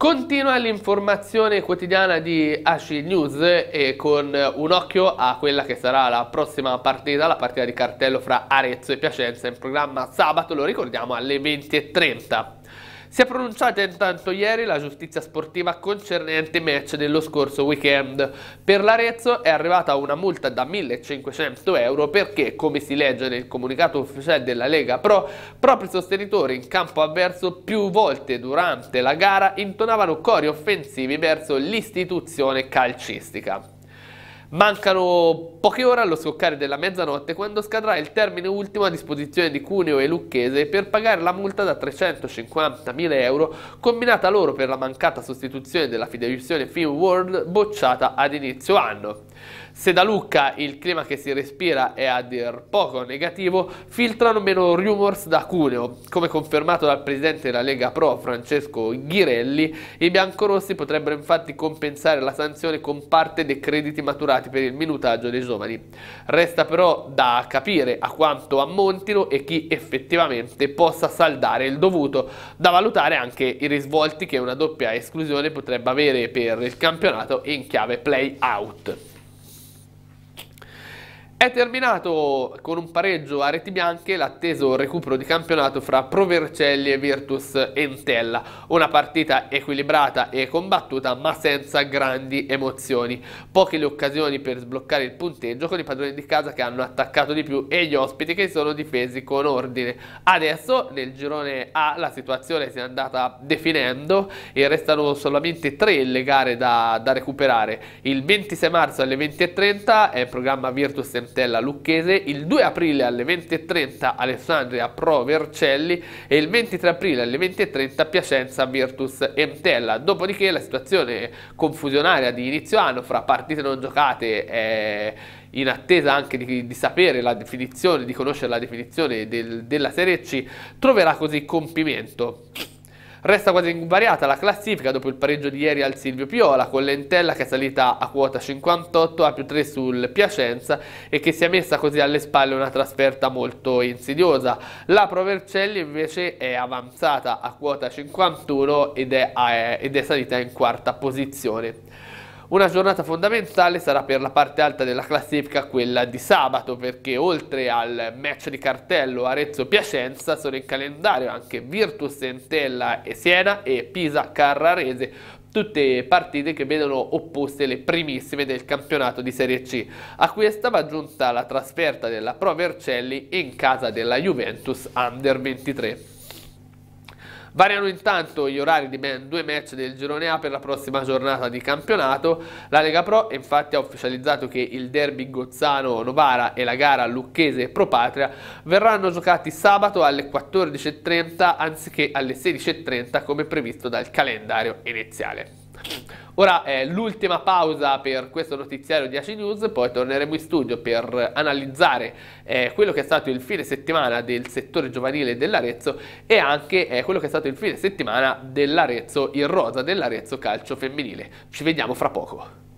Continua l'informazione quotidiana di Ashi News e con un occhio a quella che sarà la prossima partita, la partita di cartello fra Arezzo e Piacenza in programma sabato, lo ricordiamo alle 20.30. Si è pronunciata intanto ieri la giustizia sportiva concernente match dello scorso weekend. Per l'Arezzo è arrivata una multa da 1500 euro perché, come si legge nel comunicato ufficiale della Lega Pro, propri sostenitori in campo avverso più volte durante la gara intonavano cori offensivi verso l'istituzione calcistica. Mancano poche ore allo scoccare della mezzanotte quando scadrà il termine ultimo a disposizione di Cuneo e Lucchese per pagare la multa da 350.000 euro combinata loro per la mancata sostituzione della fideiussione Film World bocciata ad inizio anno. Se da Lucca il clima che si respira è a dir poco negativo, filtrano meno rumors da Cuneo. Come confermato dal presidente della Lega Pro Francesco Ghirelli, i biancorossi potrebbero infatti compensare la sanzione con parte dei crediti maturati utilizzati per il minutaggio dei giovani. Resta però da capire a quanto ammontino e chi effettivamente possa saldare il dovuto, da valutare anche i risvolti che una doppia esclusione potrebbe avere per il campionato in chiave play out. È terminato con un pareggio a reti bianche l'atteso recupero di campionato fra Provercelli e Virtus Entella, una partita equilibrata e combattuta ma senza grandi emozioni. Poche le occasioni per sbloccare il punteggio con i padroni di casa che hanno attaccato di più e gli ospiti che sono difesi con ordine. Adesso nel girone A la situazione si è andata definendo e restano solamente tre le gare da, da recuperare. Il 26 marzo alle 20.30 è in programma Virtus Entella Stella Lucchese, il 2 aprile alle 20.30 Alessandria Pro Vercelli e il 23 aprile alle 20.30 Piacenza Virtus Emtella. Dopodiché la situazione confusionaria di inizio anno fra partite non giocate e in attesa anche di, di, sapere la definizione, di conoscere la definizione del, della Serie C, troverà così compimento. Resta quasi invariata la classifica dopo il pareggio di ieri al Silvio Piola, con l'Entella che è salita a quota 58 a più 3 sul Piacenza e che si è messa così alle spalle una trasferta molto insidiosa. La Provercelli invece è avanzata a quota 51 ed è, eh, ed è salita in quarta posizione. Una giornata fondamentale sarà per la parte alta della classifica quella di sabato perché oltre al match di cartello Arezzo-Piacenza sono in calendario anche Virtus Entella e Siena e Pisa-Carrarese tutte partite che vedono opposte le primissime del campionato di Serie C. A questa va aggiunta la trasferta della Pro Vercelli in casa della Juventus Under 23. Variano intanto gli orari di ben due match del girone A per la prossima giornata di campionato. La Lega Pro infatti ha ufficializzato che il derby Gozzano-Novara e la gara Lucchese-Propatria verranno giocati sabato alle 14.30 anziché alle 16.30 come previsto dal calendario iniziale. Ora è eh, l'ultima pausa per questo notiziario di AC News, poi torneremo in studio per analizzare eh, quello che è stato il fine settimana del settore giovanile dell'Arezzo e anche eh, quello che è stato il fine settimana dell'Arezzo, il rosa dell'Arezzo calcio femminile. Ci vediamo fra poco.